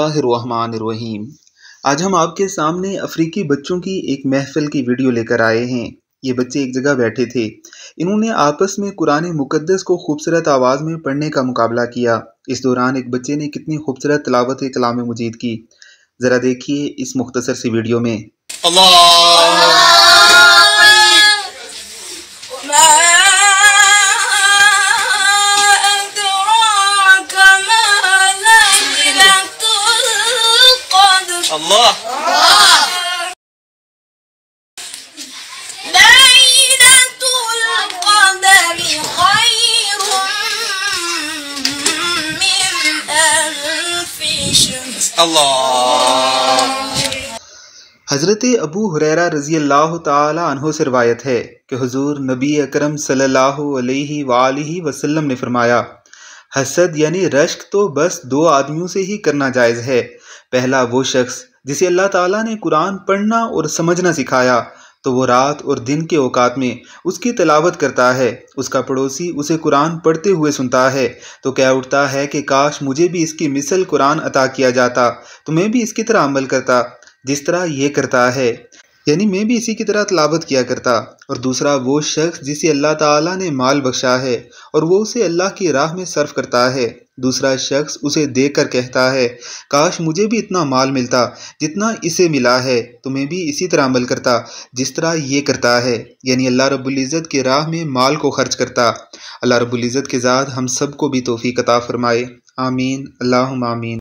रहीम आज हम आपके सामने अफ्रीकी बच्चों की एक महफिल की वीडियो लेकर आए हैं ये बच्चे एक जगह बैठे थे इन्होंने आपस में कुरान मुकद्दस को खूबसूरत आवाज़ में पढ़ने का मुकाबला किया इस दौरान एक बच्चे ने कितनी खूबसूरत तलावत कलाम मजीद की ज़रा देखिए इस मुख्तसर सी वीडियो में अल्लाह Allah. हज़रत अबू हुरैरा रज़ी अल्लाह तहों से रवायत है कि हजूर नबी अकरम सल्लल्लाहु अलैहि वसल्लम ने फरमाया हसद यानी रश्क तो बस दो आदमियों से ही करना जायज़ है पहला वो शख्स जिसे अल्लाह ताला ने कुरान पढ़ना और समझना सिखाया तो वो रात और दिन के औकात में उसकी तलावत करता है उसका पड़ोसी उसे कुरान पढ़ते हुए सुनता है तो क्या उठता है कि काश मुझे भी इसकी मिसल कुरान अता किया जाता तो मैं भी इसकी तरह अमल करता जिस तरह ये करता है यानी मैं भी इसी की तरह तलावत किया करता और दूसरा वो शख्स जिसे अल्लाह ताला ने माल बख्शा है और वो उसे अल्लाह की राह में सर्व करता है दूसरा शख्स उसे देख कर कहता है काश मुझे भी इतना माल मिलता जितना इसे मिला है तो मैं भी इसी तरह अमल करता जिस तरह ये करता है यानी अल्लाह रबुल्ज़त के राह में माल को खर्च करता अल्लाह रब्ज़त के ज़ात हम सबको भी तोहफ़ी कता फ़रमाए आमीन अल्लाह आमीन